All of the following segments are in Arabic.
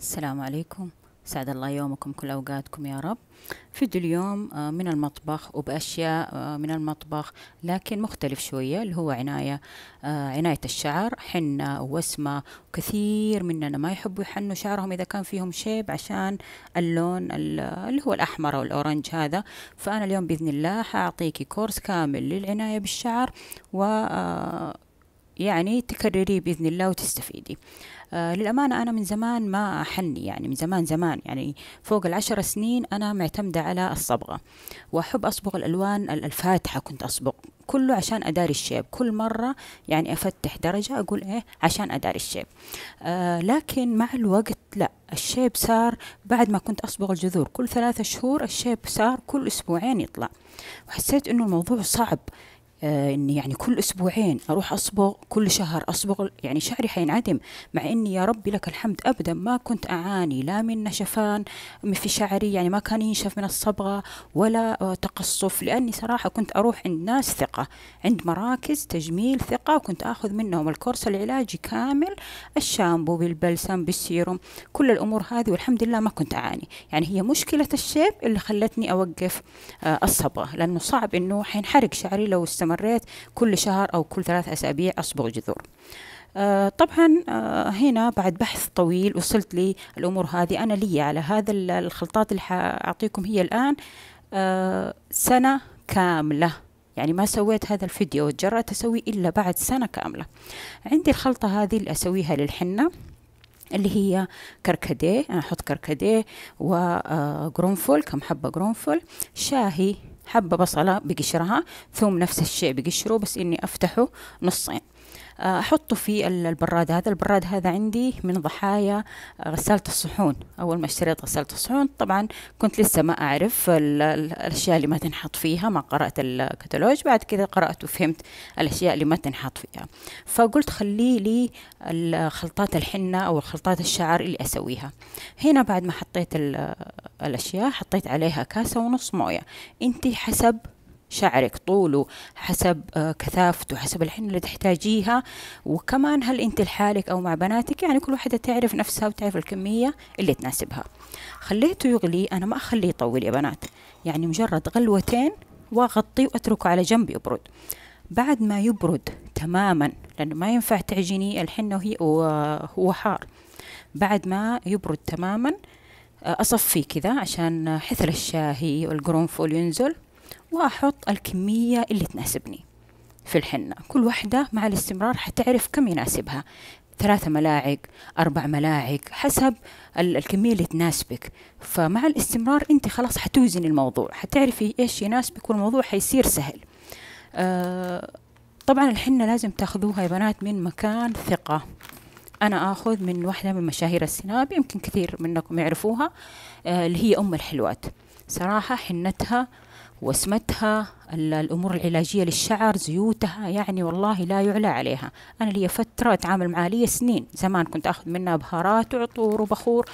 السلام عليكم سعد الله يومكم كل أوقاتكم يا رب فيديو اليوم آه، من المطبخ وبأشياء آه، من المطبخ لكن مختلف شوية اللي هو عناية آه، عناية الشعر حنة ووسمة كثير مننا ما يحبوا يحنوا شعرهم إذا كان فيهم شيب عشان اللون اللي هو الأحمر أو الأورنج هذا فأنا اليوم بإذن الله حأعطيكي كورس كامل للعناية بالشعر و يعني تكرريه بإذن الله وتستفيدي آه للأمانة أنا من زمان ما أحني يعني من زمان زمان يعني فوق العشر سنين أنا معتمدة على الصبغة وأحب أصبغ الألوان الفاتحة كنت أصبغ كله عشان أداري الشيب كل مرة يعني أفتح درجة أقول إيه عشان أداري الشيب آه لكن مع الوقت لا الشيب صار بعد ما كنت أصبغ الجذور كل ثلاثة شهور الشيب صار كل أسبوعين يطلع وحسيت إنه الموضوع صعب آه، اني يعني كل اسبوعين اروح اصبغ كل شهر اصبغ يعني شعري حينعدم مع اني يا ربي لك الحمد ابدا ما كنت اعاني لا من نشفان في شعري يعني ما كان ينشف من الصبغه ولا آه، تقصف لاني صراحه كنت اروح عند ناس ثقه عند مراكز تجميل ثقه وكنت اخذ منهم الكورس العلاجي كامل الشامبو بالبلسم بالسيروم كل الامور هذه والحمد لله ما كنت اعاني يعني هي مشكله الشيب اللي خلتني اوقف آه، الصبغه لانه صعب انه حينحرق شعري لو استمر استمريت كل شهر أو كل ثلاث أسابيع أصبغ جذور آه، طبعا آه، هنا بعد بحث طويل وصلت لي الأمور هذه أنا لي على هذا الخلطات اللي حأعطيكم هي الآن آه، سنة كاملة يعني ما سويت هذا الفيديو وتجرأت أسويه إلا بعد سنة كاملة عندي الخلطة هذه اللي أسويها للحنة اللي هي كركديه أنا أحط كركديه وقرنفل كم حبة قرنفل شاهي حبة بصلة بقشرها ثوم نفس الشيء بقشره بس إني أفتحه نصين أحطه في البراد هذا البراد هذا عندي من ضحايا آه، غسالة الصحون أول ما اشتريت غسالة الصحون طبعا كنت لسه ما أعرف الأشياء اللي ما تنحط فيها ما قرأت الكتالوج بعد كذا قرأت وفهمت الأشياء اللي ما تنحط فيها فقلت خلي لي خلطات الحنة أو خلطات الشعر اللي أسويها هنا بعد ما حطيت الأشياء حطيت عليها كاسة ونص موية أنت حسب شعرك طوله حسب آه، كثافته حسب الحنة اللي تحتاجيها وكمان هل انت لحالك او مع بناتك يعني كل واحدة تعرف نفسها وتعرف الكمية اللي تناسبها خليته يغلي انا ما اخليه يطول يا بنات يعني مجرد غلوتين واغطيه واتركه على جنب يبرد بعد ما يبرد تماما لانه ما ينفع تعجني الحنة وهي وهو حار بعد ما يبرد تماما آه، اصفيه كذا عشان حثل الشاهي والقرنفل ينزل وأحط الكمية اللي تناسبني في الحنة كل واحدة مع الاستمرار حتعرف كم يناسبها ثلاثة ملاعق أربع ملاعق حسب الكمية اللي تناسبك فمع الاستمرار أنت خلاص حتوزن الموضوع حتعرفي إيش يناسبك والموضوع حيصير سهل آه طبعا الحنة لازم تاخذوها يا بنات من مكان ثقة أنا آخذ من واحدة من مشاهير السناب يمكن كثير منكم يعرفوها آه اللي هي أم الحلوات صراحة حنتها وسمتها الأمور العلاجية للشعر زيوتها يعني والله لا يعلى عليها أنا لي فترة أتعامل معها لي سنين زمان كنت أخذ منها بهارات وعطور وبخور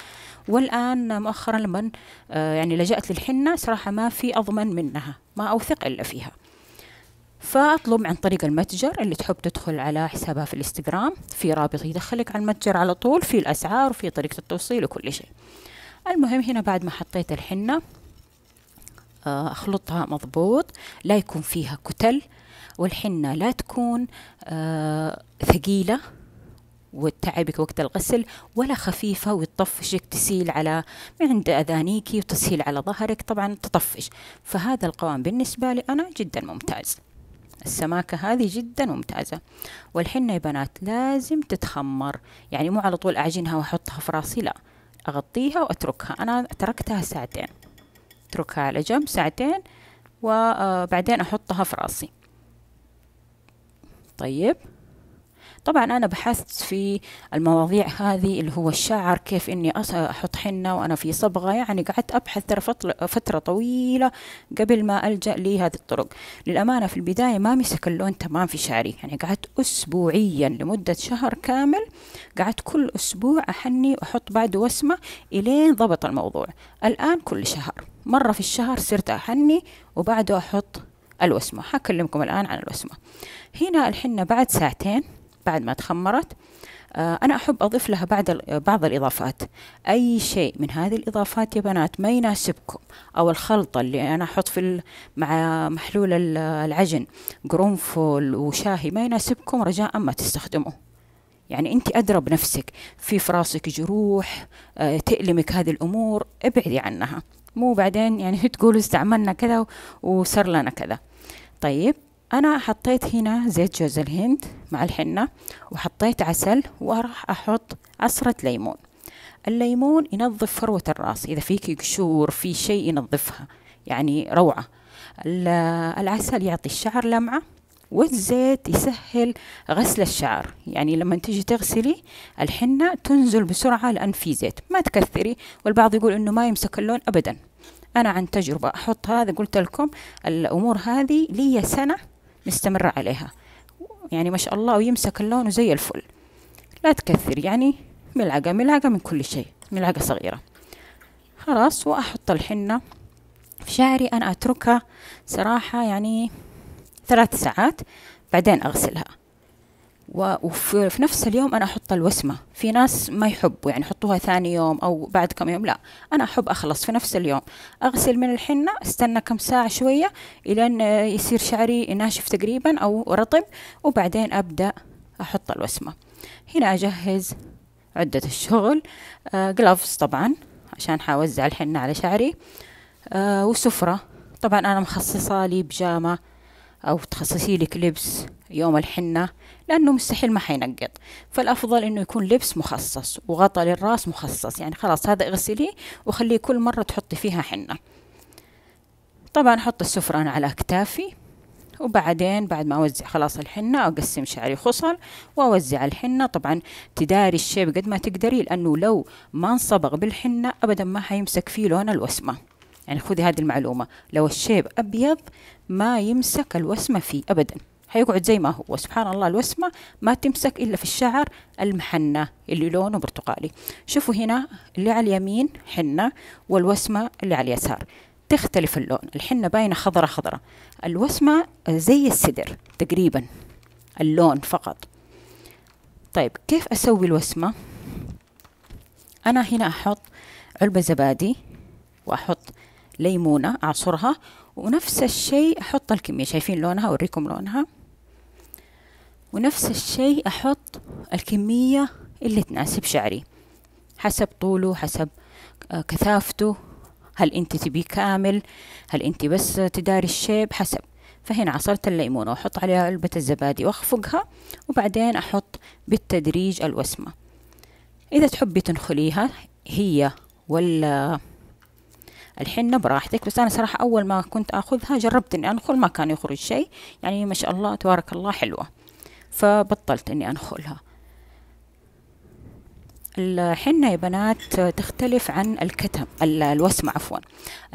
والآن مؤخرا لما آه، يعني لجأت للحنة صراحة ما في أضمن منها ما أوثق إلا فيها فاطلب عن طريق المتجر اللي تحب تدخل على حسابها في الانستغرام في رابط يدخلك على المتجر على طول في الأسعار وفي طريقة التوصيل وكل شيء المهم هنا بعد ما حطيت الحنة آه، أخلطها مضبوط لا يكون فيها كتل والحنة لا تكون آه، ثقيلة وتتعبك وقت الغسل ولا خفيفة وتطفشك تسيل على من عند أذانيكي وتسيل على ظهرك طبعا تطفش فهذا القوام بالنسبة لي أنا جدا ممتاز السماكة هذه جدا ممتازة والحنة يا بنات لازم تتخمر يعني مو على طول أعجنها وأحطها في راسي لا أغطيها وأتركها أنا تركتها ساعتين أتركها على جنب ساعتين وبعدين آه، أحطها في راسي طيب طبعا أنا بحثت في المواضيع هذه اللي هو الشعر كيف إني أحط حنة وأنا في صبغة يعني قعدت أبحث ترى فترة طويلة قبل ما ألجأ لهذه الطرق للأمانة في البداية ما مسك اللون تمام في شعري يعني قعدت أسبوعيا لمدة شهر كامل قعدت كل أسبوع أحني وأحط بعده وسمة إلين ضبط الموضوع الآن كل شهر مرة في الشهر صرت أحني وبعده أحط الوسمة حكلمكم الآن عن الوسمة هنا الحنة بعد ساعتين بعد ما تخمرت آه، أنا أحب أضيف لها بعد بعض الإضافات أي شيء من هذه الإضافات يا بنات ما يناسبكم أو الخلطة اللي أنا أحط في مع محلول العجن قرنفل وشاهي ما يناسبكم رجاء ما تستخدموه يعني انت ادرى بنفسك في في راسك جروح آه، تألمك هذه الامور ابعدي عنها مو بعدين يعني تقول استعملنا كذا وصار لنا كذا طيب أنا حطيت هنا زيت جوز الهند مع الحنة وحطيت عسل وراح أحط عصرة ليمون الليمون ينظف فروة الراس إذا فيك قشور في شيء ينظفها يعني روعة العسل يعطي الشعر لمعة والزيت يسهل غسل الشعر يعني لما تيجي تغسلي الحنة تنزل بسرعة لأن في زيت ما تكثري والبعض يقول إنه ما يمسك اللون أبدا أنا عن تجربة أحط هذا قلت لكم الأمور هذه لي سنة مستمرة عليها يعني ما شاء الله ويمسك اللون وزي الفل لا تكثر يعني ملعقة ملعقة من كل شيء ملعقة صغيرة خلاص وأحط الحنة في شعري أنا أتركها صراحة يعني ثلاث ساعات بعدين أغسلها وفي نفس اليوم أنا أحط الوسمة في ناس ما يحبوا يعني يحطوها ثاني يوم أو بعد كم يوم لا أنا أحب أخلص في نفس اليوم أغسل من الحنة استنى كم ساعة شوية إلى يصير شعري ناشف تقريبا أو رطب وبعدين أبدأ أحط الوسمة هنا أجهز عدة الشغل جلافز آه، طبعا عشان حوزع الحنة على شعري آه، وسفرة طبعا أنا مخصصة لي بجامة أو تخصصي لك لبس يوم الحنة لأنه مستحيل ما حينقط فالأفضل إنه يكون لبس مخصص وغطاء للراس مخصص يعني خلاص هذا اغسليه وخليه كل مرة تحطي فيها حنة طبعا أحط السفرة أنا على أكتافي وبعدين بعد ما أوزع خلاص الحنة أقسم شعري خصل وأوزع الحنة طبعا تداري الشيب قد ما تقدري لأنه لو ما انصبغ بالحنة أبدا ما حيمسك فيه لون الوسمة يعني خذي هذه المعلومة لو الشيب أبيض ما يمسك الوسمة فيه أبدا حيقعد زي ما هو سبحان الله الوسمة ما تمسك إلا في الشعر المحنة اللي لونه برتقالي شوفوا هنا اللي على اليمين حنة والوسمة اللي على اليسار تختلف اللون الحنة باينة خضرة خضرة الوسمة زي السدر تقريبا اللون فقط طيب كيف أسوي الوسمة أنا هنا أحط علبة زبادي وأحط ليمونة أعصرها ونفس الشيء أحط الكمية شايفين لونها أوريكم لونها ونفس الشيء أحط الكمية اللي تناسب شعري حسب طوله حسب آه، كثافته هل أنت تبي كامل هل أنت بس تداري الشيب حسب فهنا عصرت الليمونة وأحط عليها علبة الزبادي وأخفقها وبعدين أحط بالتدريج الوسمة إذا تحبي تنخليها هي ولا آه، الحنة براحتك بس أنا صراحة أول ما كنت أخذها جربت إني أنخل ما كان يخرج شيء يعني ما شاء الله تبارك الله حلوة فبطلت اني انخلها الحنة يا بنات تختلف عن الكتم الوسمة عفوا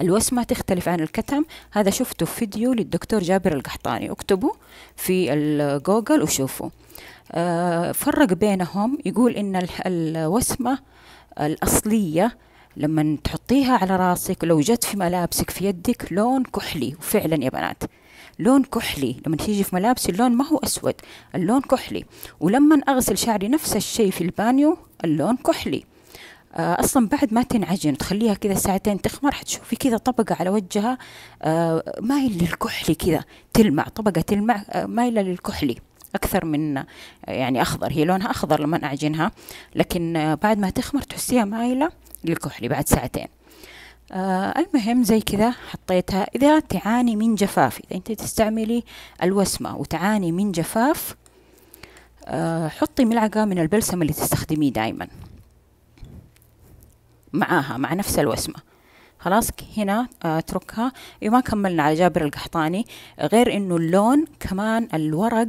الوسمة تختلف عن الكتم هذا شفته في فيديو للدكتور جابر القحطاني اكتبوا في الجوجل وشوفوا آه، فرق بينهم يقول ان الوسمة الأصلية لما تحطيها على راسك لو جت في ملابسك في يدك لون كحلي وفعلا يا بنات لون كحلي لما تيجي في ملابسي اللون ما هو أسود اللون كحلي ولما أغسل شعري نفس الشيء في البانيو اللون كحلي آه، اصلا بعد ما تنعجن تخليها كذا ساعتين تخمر حتشوفي كذا طبقه على وجهها آه، مايل للكحلي كذا تلمع طبقه تلمع آه، مايله للكحلي اكثر من يعني اخضر هي لونها اخضر لما اعجنها لكن بعد ما تخمر تحسيها مايله للكحلي بعد ساعتين آه المهم زي كذا حطيتها إذا تعاني من جفاف إذا أنت تستعملي الوسمة وتعاني من جفاف آه حطي ملعقة من البلسم اللي تستخدميه دائما معاها مع نفس الوسمة خلاص هنا آه، اتركها إيه، ما كملنا على جابر القحطاني غير انه اللون كمان الورق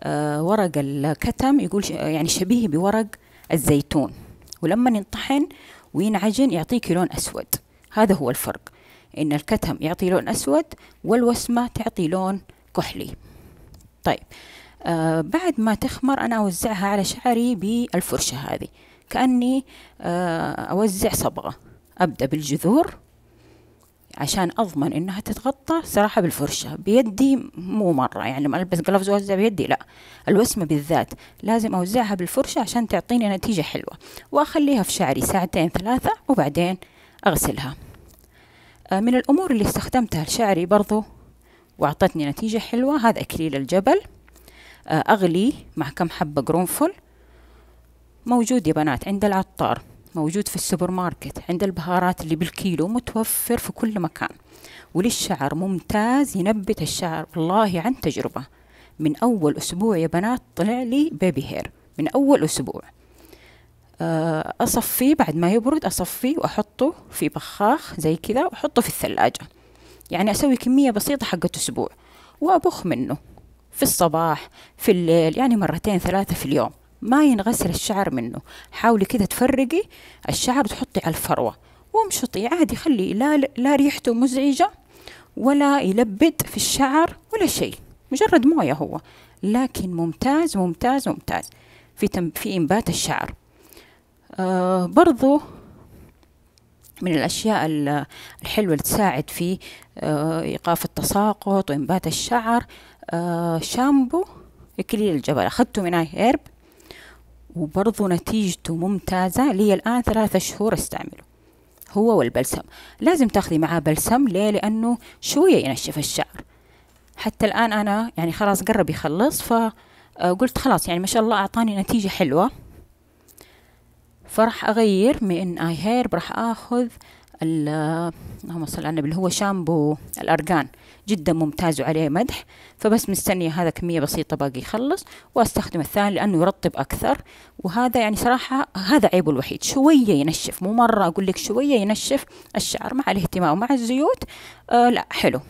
آه، ورق الكتم يقول يعني شبيه بورق الزيتون ولما ينطحن وينعجن يعطيك لون اسود هذا هو الفرق إن الكتم يعطي لون أسود والوسمة تعطي لون كحلي طيب آه بعد ما تخمر أنا أوزعها على شعري بالفرشة هذه كأني آه أوزع صبغة أبدأ بالجذور عشان أضمن إنها تتغطى صراحة بالفرشة بيدي مو مرة يعني لما ألبس قلفز وأوزع بيدي لا الوسمة بالذات لازم أوزعها بالفرشة عشان تعطيني نتيجة حلوة وأخليها في شعري ساعتين ثلاثة وبعدين أغسلها آه، من الأمور اللي استخدمتها لشعري برضو وأعطتني نتيجة حلوة هذا أكليل الجبل آه، أغلي مع كم حبة قرنفل موجود يا بنات عند العطار موجود في السوبر ماركت عند البهارات اللي بالكيلو متوفر في كل مكان وللشعر ممتاز ينبت الشعر والله عن تجربة من أول أسبوع يا بنات طلع لي بيبي هير من أول أسبوع آه، أصفيه بعد ما يبرد أصفيه وأحطه في بخاخ زي كذا وأحطه في الثلاجة يعني أسوي كمية بسيطة حقة أسبوع وأبخ منه في الصباح في الليل يعني مرتين ثلاثة في اليوم ما ينغسل الشعر منه حاولي كذا تفرقي الشعر وتحطي على الفروة وامشطي عادي خلي لا, لا ريحته مزعجة ولا يلبد في الشعر ولا شيء مجرد موية هو لكن ممتاز ممتاز ممتاز في, تم في إنبات الشعر آه، برضو من الأشياء الحلوة اللي تساعد في آه، إيقاف التساقط وإنبات الشعر آه، شامبو إكليل الجبل أخذته من آي هيرب وبرضو نتيجته ممتازة لي الآن ثلاثة شهور استعمله هو والبلسم لازم تاخذي معاه بلسم ليه لأنه شوية ينشف الشعر حتى الآن أنا يعني خلاص قرب يخلص فقلت خلاص يعني ما شاء الله أعطاني نتيجة حلوة فراح أغير من آي هيرب راح آخذ اللهم صل على النبي اللي هو شامبو الأرجان جدا ممتاز وعليه مدح فبس مستنية هذا كمية بسيطة باقي يخلص وأستخدم الثاني لأنه يرطب أكثر وهذا يعني صراحة هذا عيبه الوحيد شوية ينشف مو مرة أقول لك شوية ينشف الشعر مع الاهتمام ومع الزيوت آه لا حلو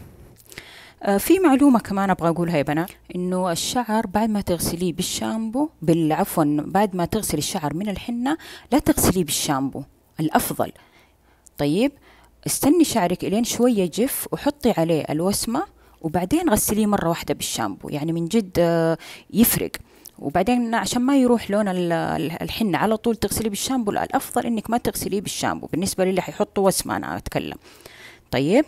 آه، في معلومة كمان أبغى أقولها يا بنات إنه الشعر بعد ما تغسليه بالشامبو بالعفو بعد ما تغسلي الشعر من الحنة لا تغسليه بالشامبو الأفضل طيب استني شعرك إلين شوية جف وحطي عليه الوسمة وبعدين غسليه مرة واحدة بالشامبو يعني من جد آه، يفرق وبعدين عشان ما يروح لون الحنة على طول تغسليه بالشامبو الأفضل إنك ما تغسليه بالشامبو بالنسبة للي حيحطوا وسمة أنا أتكلم طيب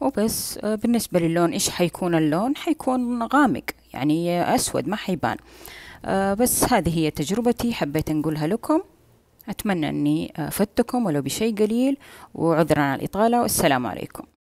وبس آه، بالنسبة للون إيش حيكون اللون حيكون غامق يعني آه، أسود ما حيبان آه، بس هذه هي تجربتي حبيت نقولها لكم أتمنى أني فدتكم ولو بشيء قليل وعذرا على الإطالة والسلام عليكم